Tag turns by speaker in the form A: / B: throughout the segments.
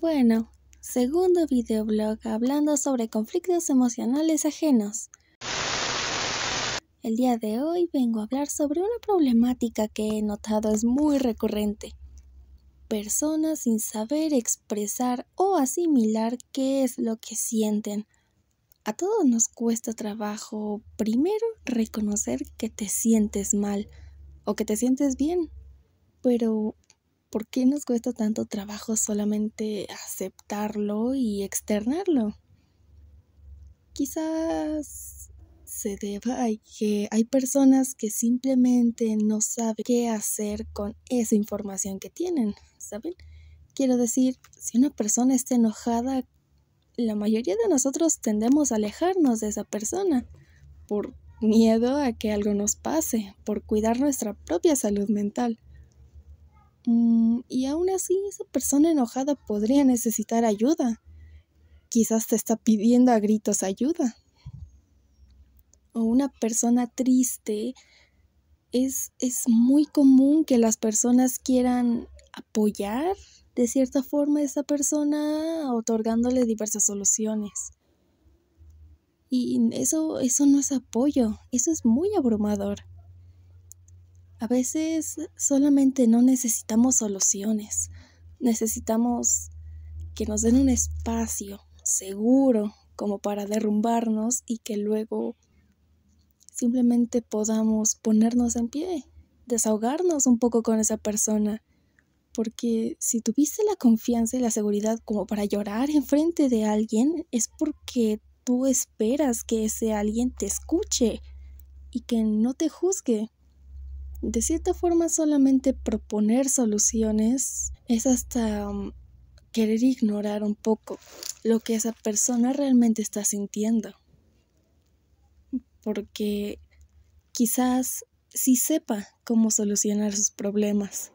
A: Bueno, segundo videoblog hablando sobre conflictos emocionales ajenos. El día de hoy vengo a hablar sobre una problemática que he notado es muy recurrente. Personas sin saber expresar o asimilar qué es lo que sienten. A todos nos cuesta trabajo primero reconocer que te sientes mal o que te sientes bien, pero ¿por qué nos cuesta tanto trabajo solamente aceptarlo y externarlo? Quizás se deba a que hay personas que simplemente no saben qué hacer con esa información que tienen, ¿saben? Quiero decir, si una persona está enojada, la mayoría de nosotros tendemos a alejarnos de esa persona por miedo a que algo nos pase, por cuidar nuestra propia salud mental. Mm, y aún así esa persona enojada podría necesitar ayuda. Quizás te está pidiendo a gritos ayuda. O una persona triste. Es, muy común que las personas quieran apoyar de cierta forma a esa persona otorgándole diversas soluciones. Y eso, eso no es apoyo, eso es muy abrumador. A veces solamente no necesitamos soluciones, necesitamos que nos den un espacio seguro como para derrumbarnos y que luego simplemente podamos ponernos en pie, desahogarnos un poco con esa persona. Porque si tuviste la confianza y la seguridad como para llorar enfrente de alguien, es porque tú esperas que ese alguien te escuche y que no te juzgue de cierta forma solamente proponer soluciones es hasta mm, querer ignorar un poco lo que esa persona realmente está sintiendo. Porque quizás sí sepa cómo solucionar sus problemas,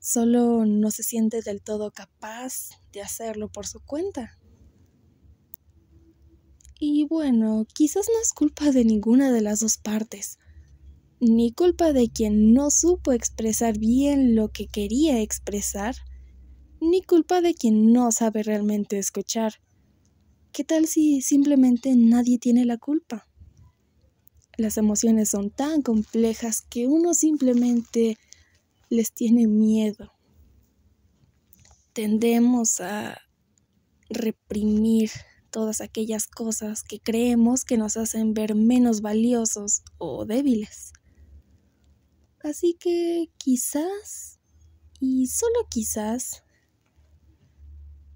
A: solo no se siente del todo capaz de hacerlo por su cuenta. Y bueno, quizás no es culpa de ninguna de las dos partes ni culpa de quien no supo expresar bien lo que quería expresar, ni culpa de quien no sabe realmente escuchar. ¿Qué tal si simplemente nadie tiene la culpa? Las emociones son tan complejas que uno simplemente les tiene miedo. Tendemos a reprimir todas aquellas cosas que creemos que nos hacen ver menos valiosos o débiles. Así que quizás, y solo quizás,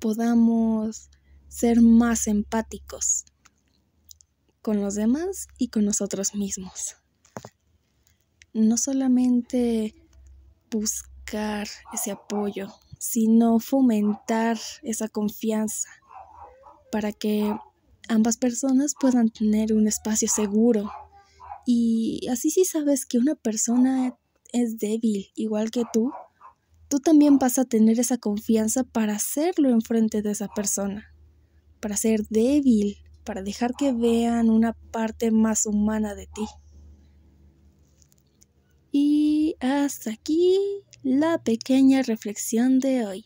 A: podamos ser más empáticos con los demás y con nosotros mismos. No solamente buscar ese apoyo, sino fomentar esa confianza para que ambas personas puedan tener un espacio seguro y así si sabes que una persona es débil, igual que tú, tú también vas a tener esa confianza para hacerlo enfrente de esa persona, para ser débil, para dejar que vean una parte más humana de ti. Y hasta aquí la pequeña reflexión de hoy.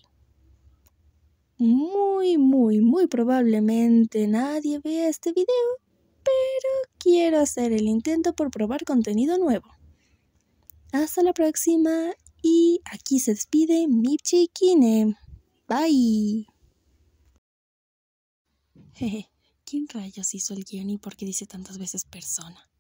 A: Muy, muy, muy probablemente nadie vea este video pero quiero hacer el intento por probar contenido nuevo. Hasta la próxima y aquí se despide mi Kine. Bye. Jeje, ¿quién rayos hizo el guión y por qué dice tantas veces persona?